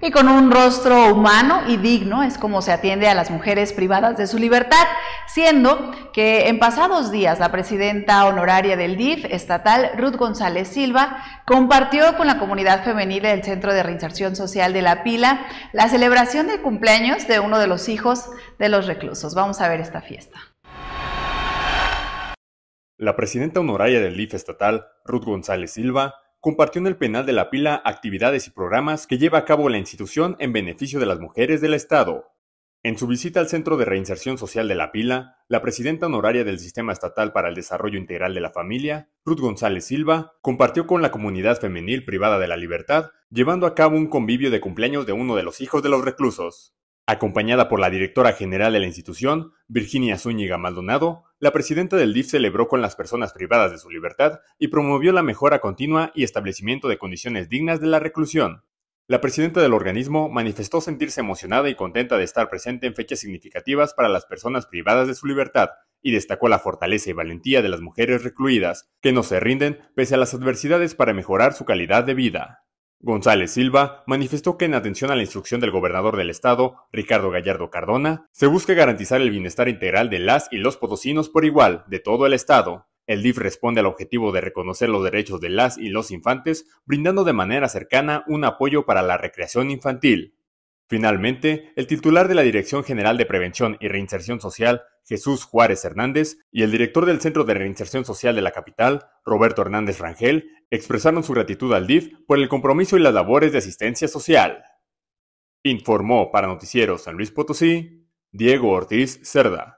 y con un rostro humano y digno es como se atiende a las mujeres privadas de su libertad, siendo que en pasados días la presidenta honoraria del DIF estatal, Ruth González Silva, compartió con la comunidad femenil del Centro de Reinserción Social de La Pila la celebración del cumpleaños de uno de los hijos de los reclusos. Vamos a ver esta fiesta. La presidenta honoraria del DIF estatal, Ruth González Silva, compartió en el penal de la pila actividades y programas que lleva a cabo la institución en beneficio de las mujeres del Estado. En su visita al Centro de Reinserción Social de la Pila, la presidenta honoraria del Sistema Estatal para el Desarrollo Integral de la Familia, Ruth González Silva, compartió con la comunidad femenil privada de la libertad, llevando a cabo un convivio de cumpleaños de uno de los hijos de los reclusos. Acompañada por la directora general de la institución, Virginia Zúñiga Maldonado, la presidenta del DIF celebró con las personas privadas de su libertad y promovió la mejora continua y establecimiento de condiciones dignas de la reclusión. La presidenta del organismo manifestó sentirse emocionada y contenta de estar presente en fechas significativas para las personas privadas de su libertad y destacó la fortaleza y valentía de las mujeres recluidas, que no se rinden pese a las adversidades para mejorar su calidad de vida. González Silva manifestó que en atención a la instrucción del gobernador del estado, Ricardo Gallardo Cardona, se busca garantizar el bienestar integral de las y los potosinos por igual de todo el estado. El DIF responde al objetivo de reconocer los derechos de las y los infantes, brindando de manera cercana un apoyo para la recreación infantil. Finalmente, el titular de la Dirección General de Prevención y Reinserción Social, Jesús Juárez Hernández, y el director del Centro de Reinserción Social de la capital, Roberto Hernández Rangel, expresaron su gratitud al DIF por el compromiso y las labores de asistencia social. Informó para Noticieros San Luis Potosí, Diego Ortiz Cerda.